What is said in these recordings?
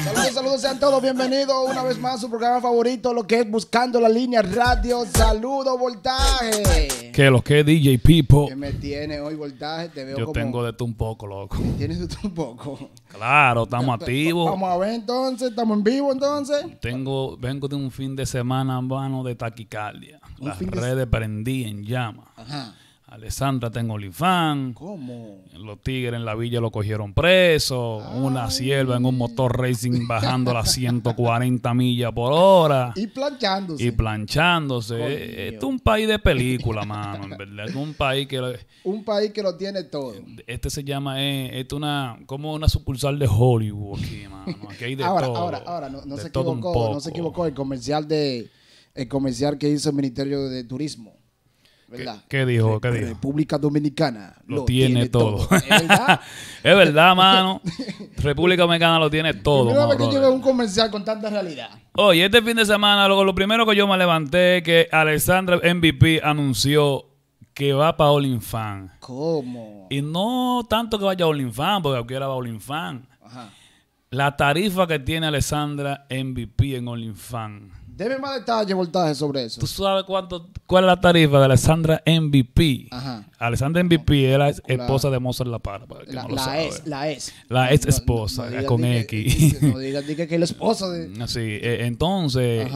Saludos, saludos, sean todos bienvenidos una vez más a su programa favorito, lo que es Buscando la Línea Radio. Saludos, voltaje. Que lo que es DJ Pipo. Que me tiene hoy, voltaje, te veo Yo tengo de tú un poco, loco. ¿Tienes de tú un poco? Claro, estamos activos. Vamos a ver entonces, estamos en vivo entonces. Tengo, vengo de un fin de semana, en vano de taquicardia. Las redes prendí en llama. Ajá Alessandra tengo olifán. ¿Cómo? Los tigres en la villa lo cogieron preso. Una sierva en un motor racing bajando las 140 millas por hora. Y planchándose. Y planchándose. Esto es un país de película, mano. En un país que... Lo, un país que lo tiene todo. Este se llama... Eh, es una... Como una sucursal de Hollywood aquí, mano. de ahora, Ahora, ahora, no, se equivocó. No se equivocó. El comercial de... El comercial que hizo el Ministerio de Turismo ¿Verdad? ¿Qué, dijo? ¿Qué dijo? República Dominicana lo, tiene, todo. ¿Es, verdad? mano. República Dominicana lo tiene todo. ¿Cómo que yo un comercial con tanta realidad. Oye, este fin de semana, lo, lo primero que yo me levanté es que Alexandra MVP anunció que va para Fan. ¿Cómo? Y no tanto que vaya a Fan, porque cualquiera era a Fan. Ajá la tarifa que tiene Alessandra MVP en OnlyFans. Deme más detalles, voltaje sobre eso. ¿Tú sabes cuánto, cuál es la tarifa de Alessandra MVP? Ajá. Alessandra MVP es la esposa de Mozart La Para. la, no la es, la es. La esposa, con X. no digas diga que es la esposa de. Así, eh, entonces,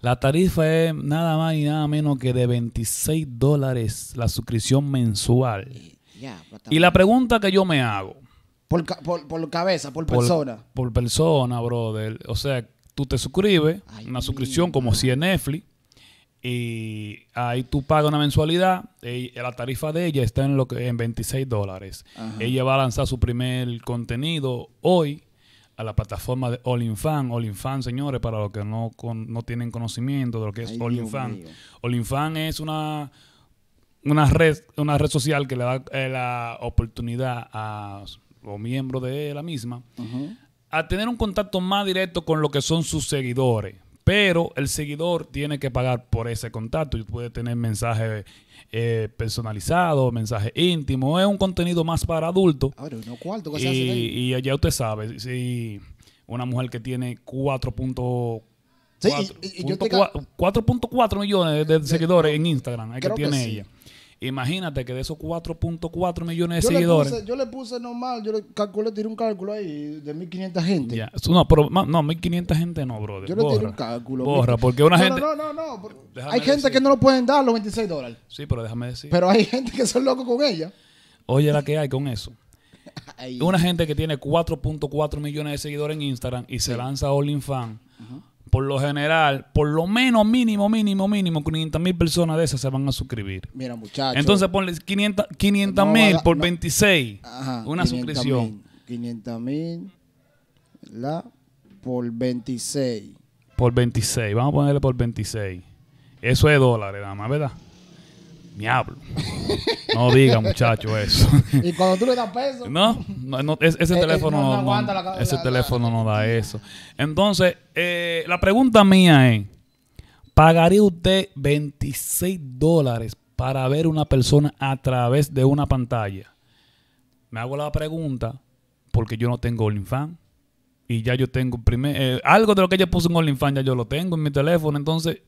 la tarifa es nada más y nada menos que de 26 dólares la suscripción mensual. y la pregunta que yo me hago. Por, por, por cabeza, por, persona. Por persona, brother. O sea, tú te suscribes, una suscripción como si es Netflix, y ahí tú pagas una mensualidad. Y la tarifa de ella está en, lo que, en 26 dólares. Ella va a lanzar su primer contenido hoy a la plataforma de All OnlyFans. Fan, señores, para los que no, no tienen conocimiento de lo que es OnlyFans. Fan. es una, una, red, una red social que le da eh, la oportunidad a o miembros de la misma, a tener un contacto más directo con lo que son sus seguidores. Pero el seguidor tiene que pagar por ese contacto. Y puede tener mensajes eh, personalizados, mensajes íntimos. Es un contenido más para adultos. Ah, y, y, ya usted sabe, si una mujer que tiene 4.4 4.4 millones de, seguidores en Instagram, es que tiene ella. Imagínate que de esos 4.4 millones de seguidores. yo le puse normal, yo le calculé, tiré un cálculo ahí de 1.500 gente. No, pero no, 1.500 gente no, brother. Yo le tiré un cálculo. Borra, porque una gente. No, no, no. hay gente que no lo pueden dar los 26 dólares. Sí, pero déjame decir. Pero hay gente que son locos con ella. Oye, la que hay con eso. Una gente que tiene 4.4 millones de seguidores en Instagram y se lanza a Fan por lo general, por lo menos mínimo, mínimo, mínimo, 500 mil personas de esas se van a suscribir. Mira, muchachos. Entonces ponle 500 mil por 26, una suscripción. 500 mil por 26. Por 26, vamos a ponerle por 26. Eso es dólares, nada más, ¿verdad? hablo. No diga, muchacho, eso. y cuando tú le das peso. No, ese, eh, eh, teléfono no, ese teléfono no da eso. Entonces, eh, la pregunta mía es: ¿pagaría usted 26 dólares para ver una persona a través de una pantalla? Me hago la pregunta porque yo no tengo OnlyFans. Y ya yo tengo primer, algo de lo que ella puso en OnlyFans ya yo lo tengo en mi teléfono. Entonces,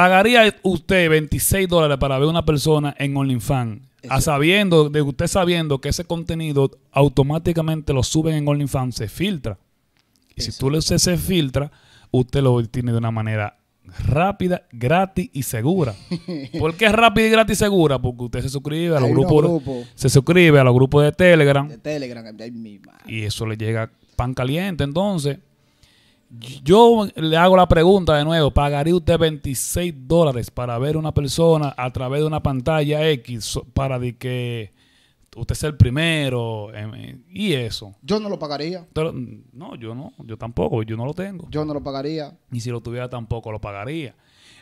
¿Pagaría usted 26 dólares para ver una persona en OnlyFans? A sabiendo, de usted sabiendo que ese contenido automáticamente lo suben en OnlyFans, se filtra. Y si tú le usas ese filtra, usted lo obtiene de una manera rápida, gratis y segura. ¿Por qué es rápida y gratis y segura? Porque usted se suscribe a los grupos, se suscribe a los de Telegram. De Telegram, y eso le llega pan caliente, entonces yo le hago la pregunta de nuevo, ¿pagaría usted 26 dólares para ver una persona a través de una pantalla X para de que usted sea el primero em, y eso? Yo no lo pagaría. no, yo no, yo tampoco, yo no lo tengo. Yo no lo pagaría. Y si lo tuviera tampoco lo pagaría.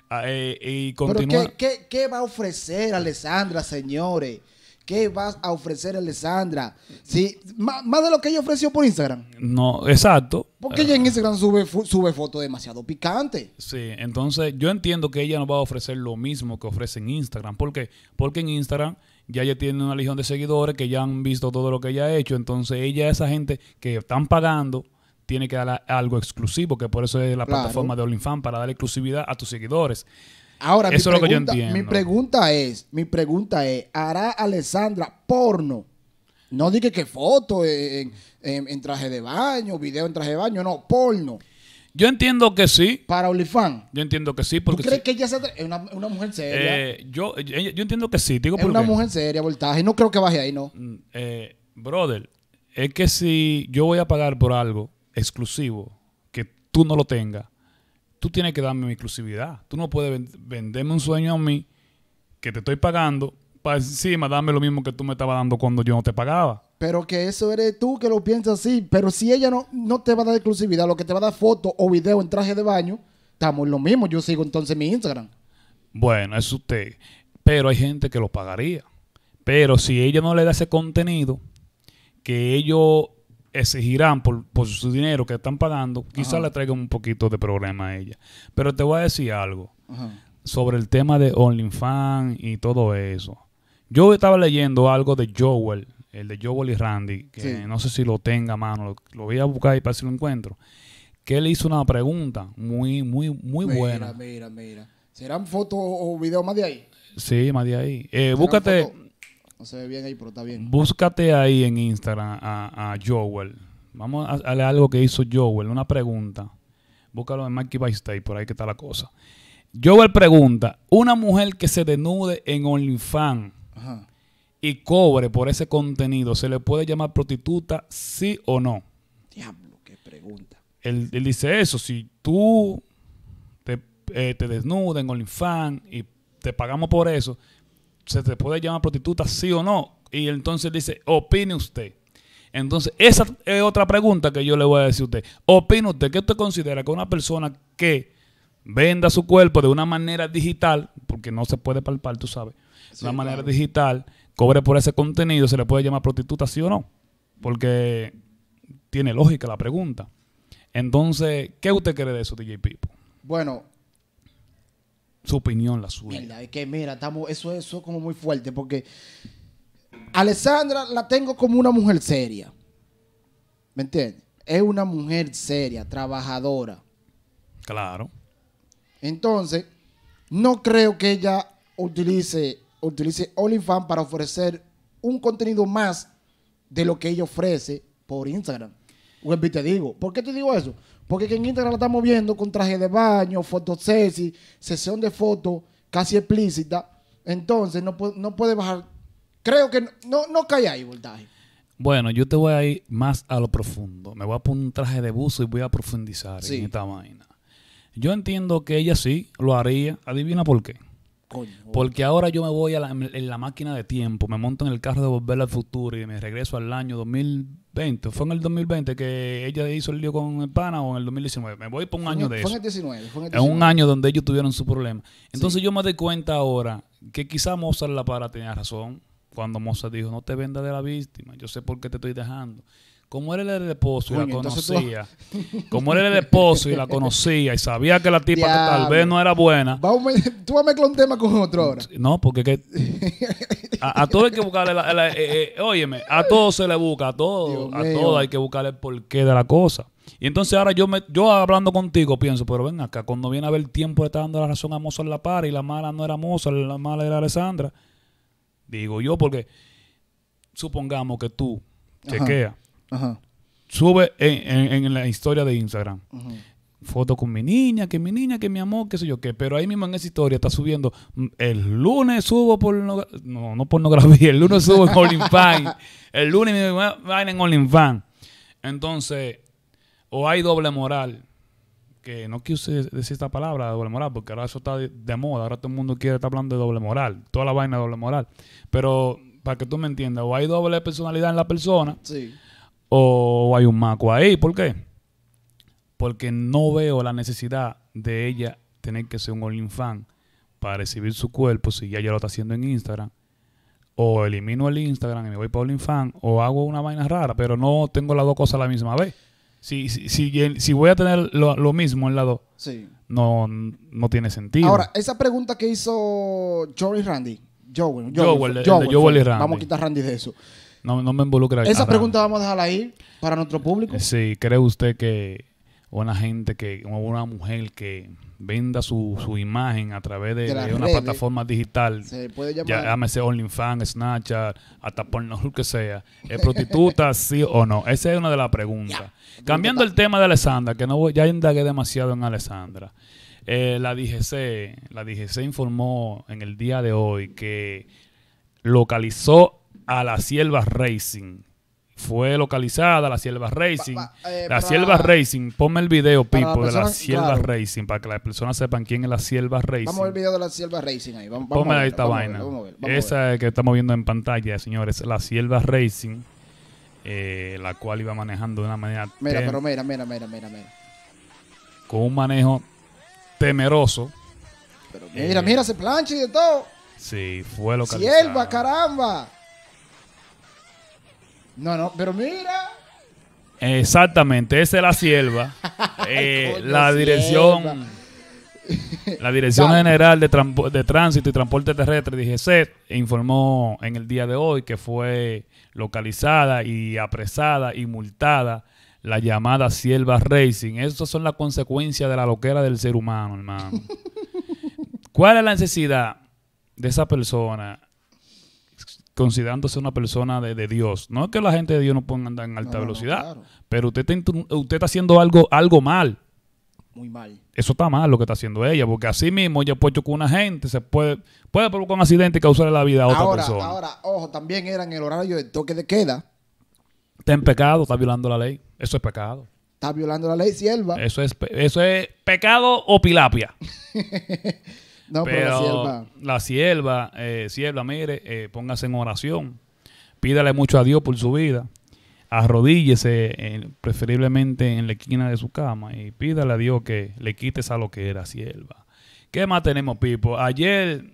Ah, eh, y continúa. qué va a ofrecer Alessandra, señores? ¿Qué vas a ofrecer, a Alessandra? Sí, más, de lo que ella ofreció por Instagram. No, exacto. Porque ella en Instagram sube, sube fotos demasiado picante. Sí, entonces yo entiendo que ella no va a ofrecer lo mismo que ofrece en Instagram. ¿Por qué? Porque en Instagram ya ella tiene una legión de seguidores que ya han visto todo lo que ella ha hecho. Entonces ella, esa gente que están pagando, tiene que dar algo exclusivo, que por eso es la plataforma de OnlyFans, para dar exclusividad a tus seguidores. Ahora, Eso mi, pregunta, lo que mi pregunta es, mi pregunta es, ¿hará Alessandra porno? No dije que foto en, traje de baño, video en traje de baño, no, porno. Yo entiendo que sí. Para Olifán. Yo entiendo que sí. Porque ¿Tú crees que ella es una, mujer seria? Eh, yo, eh, yo, entiendo que sí. Digo es una mujer seria, voltaje. No creo que baje ahí, no. Mm, eh, brother, es que si yo voy a pagar por algo exclusivo que tú no lo tengas, tú tienes que darme mi exclusividad. Tú no puedes venderme un sueño a mí que te estoy pagando para encima darme lo mismo que tú me estabas dando cuando yo no te pagaba. Pero que eso eres tú que lo piensas así. Pero si ella no, no te va a dar exclusividad, lo que te va a dar foto o video en traje de baño, estamos en lo mismo. Yo sigo entonces mi Instagram. Bueno, es usted. Pero hay gente que lo pagaría. Pero si ella no le da ese contenido, que ellos exigirán eh, por, su dinero que están pagando, quizás le traigan un poquito de problema a ella. Pero te voy a decir algo sobre el tema de OnlyFans y todo eso. Yo estaba leyendo algo de Joel, el de Joel y Randy, que no sé si lo tenga a mano, lo, voy a buscar y para si lo encuentro, que él hizo una pregunta muy, muy, muy buena. Mira, mira, ¿Serán fotos o videos más de ahí? Sí, más de ahí. Eh, búscate, no se ve bien ahí, pero está bien. Búscate ahí en Instagram a, Joel. Vamos a, leer algo que hizo Joel, una pregunta. Búscalo en Mikey by State, por ahí que está la cosa. Joel pregunta: Una mujer que se desnude en OnlyFans y cobre por ese contenido, ¿se le puede llamar prostituta, sí o no? Diablo, qué pregunta. Él, dice eso: si tú te, eh, te desnudas en OnlyFans y te pagamos por eso, se te puede llamar prostituta, sí o no. Y entonces dice, opine usted. Entonces, esa es otra pregunta que yo le voy a decir a usted. opine usted, ¿qué usted considera que una persona que venda su cuerpo de una manera digital, porque no se puede palpar, tú sabes, de una manera digital, cobre por ese contenido, se le puede llamar prostituta, sí o no? Porque tiene lógica la pregunta. Entonces, ¿qué usted cree de eso, DJ Pipo? Bueno, su opinión, la suya. Mira, es que mira, estamos, eso, eso es como muy fuerte porque Alessandra la tengo como una mujer seria. ¿Me entiendes? Es una mujer seria, trabajadora. Claro. Entonces, no creo que ella utilice, utilice OnlyFans para ofrecer un contenido más de lo que ella ofrece por Instagram. te digo. ¿Por qué te digo eso? Porque que en Instagram la estamos viendo con traje de baño, fotos sexy, sesión de fotos casi explícita. Entonces no, no puede bajar. Creo que no, no, cae ahí voltaje. Bueno, yo te voy a ir más a lo profundo. Me voy a poner un traje de buzo y voy a profundizar en esta vaina. Yo entiendo que ella sí lo haría. Adivina por qué. Porque ahora yo me voy a la, en la máquina de tiempo, me monto en el carro de volver al futuro y me regreso al año 2020. ¿Fue en el 2020 que ella hizo el lío con el pana o en el 2019? Me voy por un año de de fue En 19, fue en el 19. un año donde ellos tuvieron su problema. Entonces yo me doy cuenta ahora que quizá Mozart La Para tenía razón cuando Mozart dijo, no te vendas de la víctima, yo sé por qué te estoy dejando como era el esposo y la conocía, como era el esposo y la conocía y sabía que la tipa tal vez no era buena. tú vas a mezclar un tema con otro ahora. No, porque a, todo hay que buscarle, la, eh, eh, óyeme, a todo se le busca, a todo, a todo hay que buscarle el porqué de la cosa. Y entonces ahora yo me, yo hablando contigo pienso, pero ven acá, cuando viene a ver el tiempo está dando la razón a en la par y la mala no era Mozart, la mala era Alessandra. Digo yo, porque supongamos que tú chequeas Sube en, la historia de Instagram. Foto con mi niña, que mi niña, que mi amor, qué sé yo qué. Pero ahí mismo en esa historia está subiendo. Mm, el lunes subo por No, no pornografía. El lunes subo en OnlyFans. el lunes me van en OnlyFans. Entonces, o hay doble moral. Que no quise decir esta palabra, doble moral, porque ahora eso está de, moda. Ahora todo el mundo quiere estar hablando de doble moral. Toda la vaina doble moral. Pero para que tú me entiendas, o hay doble personalidad en la persona. Sí o hay un maco ahí. ¿Por qué? Porque no veo la necesidad de ella tener que ser un Fan para recibir su cuerpo si ya ella lo está haciendo en Instagram. O elimino el Instagram y me voy para OnlyFans o hago una vaina rara, pero no tengo las dos cosas a la misma vez. Si, si, si, voy a tener lo, lo mismo en la dos, no, no tiene sentido. Ahora, esa pregunta que hizo Joey Randy, Joel, Vamos a quitar Randy de eso. No, no me involucra. Esa pregunta vamos a dejarla ahí para nuestro público. Eh, sí, ¿cree usted que una gente que, una mujer que venda su, imagen a través de, una plataforma digital, se puede llamar. llámese OnlyFans, Snapchat, hasta lo que sea, ¿es prostituta sí o no? Esa es una de las preguntas. Cambiando el tema de Alessandra, que no ya indagué demasiado en Alessandra. Eh, la DGC, la DGC informó en el día de hoy que localizó a la Sierva Racing. Fue localizada la Sierva Racing. Eh, la Sierva Racing, ponme el video, Pipo, de la Sierva Racing, para que las personas sepan quién es la Sierva Racing. Vamos el video de la Sierva Racing ahí. ponme ahí esta vaina. Esa que estamos viendo en pantalla, señores, la Sierva Racing, eh, la cual iba manejando de una manera. Mira, pero mira, mira, mira, mira, mira. Con un manejo temeroso. mira, mira, se plancha y de todo. Sí, fue localizada. Sierva, caramba. No, no, pero mira. Exactamente, esa es la sierva. Eh, la dirección. La Dirección General de, de, Tránsito y Transporte Terrestre, DGC, informó en el día de hoy que fue localizada y apresada y multada la llamada Sierva Racing. Esas son las consecuencias de la loquera del ser humano, hermano. ¿Cuál es la necesidad de esa persona considerándose una persona de, Dios. No es que la gente de Dios no pueda andar en alta velocidad, pero usted está, haciendo algo, algo mal. Muy mal. Eso está mal lo que está haciendo ella, porque así mismo ella puede chocar una gente, se puede, puede provocar un accidente y causarle la vida a otra persona. Ahora, ojo, también era en el horario del toque de queda. Está en pecado, está violando la ley. Eso es pecado. Está violando la ley, sierva. Eso es, eso es pecado o pilapia. No, pero, la sierva. La sierva, eh, mire, eh, póngase en oración. Pídale mucho a Dios por su vida. Arrodíllese, eh, preferiblemente en la esquina de su cama, y pídale a Dios que le quite esa lo que era sierva. ¿Qué más tenemos, Pipo? Ayer,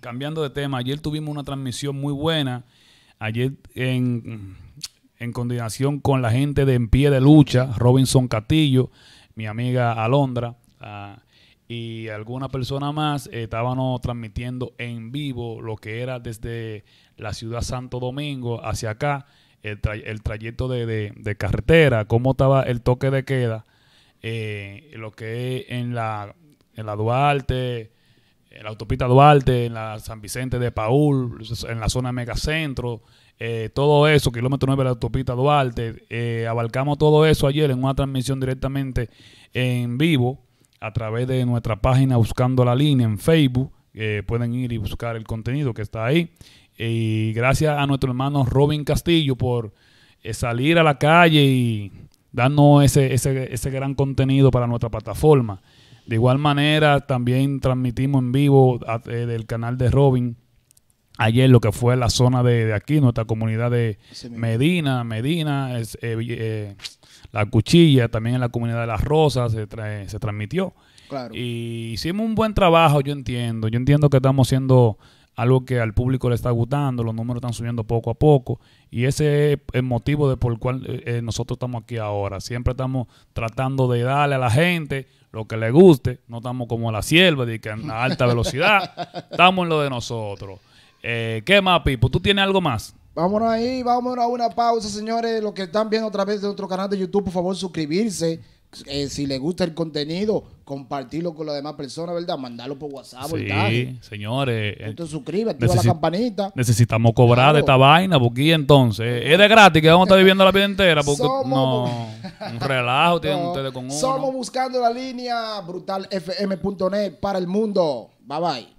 cambiando de tema, ayer tuvimos una transmisión muy buena. Ayer en, coordinación con la gente de En Pie de Lucha, Robinson Catillo, mi amiga Alondra, y alguna persona más estaban estábamos transmitiendo en vivo lo que era desde la ciudad Santo Domingo hacia acá, el, trayecto de, carretera, cómo estaba el toque de queda, eh, lo que en la, en la Duarte, en la autopista Duarte, en la San Vicente de Paul, en la zona mega Megacentro, eh, todo eso, kilómetro 9 de la autopista Duarte, eh, abarcamos todo eso ayer en una transmisión directamente en vivo a través de nuestra página Buscando la Línea en Facebook. Eh, pueden ir y buscar el contenido que está ahí. Y gracias a nuestro hermano Robin Castillo por eh, salir a la calle y darnos ese, ese, ese gran contenido para nuestra plataforma. De igual manera, también transmitimos en vivo eh, del canal de Robin ayer lo que fue la zona de, aquí, nuestra comunidad de Medina, Medina, es, la cuchilla, también en la comunidad de Las Rosas se, eh, se transmitió. Y hicimos un buen trabajo, yo entiendo. Yo entiendo que estamos haciendo algo que al público le está gustando, los números están subiendo poco a poco. Y ese es el motivo de por el cual eh, eh, nosotros estamos aquí ahora. Siempre estamos tratando de darle a la gente lo que le guste. No estamos como la sierva de que a alta velocidad. estamos en lo de nosotros. Eh, ¿Qué más, Pipo? ¿Tú tienes algo más? Vámonos ahí, vámonos a una pausa, señores. Los que están viendo otra vez de otro canal de YouTube, por favor, suscribirse. Eh, si les gusta el contenido, compartirlo con las demás personas, ¿verdad? Mandarlo por WhatsApp, sí, tal. Sí, señores. Eh, entonces suscríbete, activa la campanita. Necesitamos cobrar de esta vaina, porque entonces eh, es de gratis que vamos a estar viviendo la vida entera, no, un relajo tienen ustedes con uno. Somos buscando la línea brutalfm.net para el mundo. Bye bye.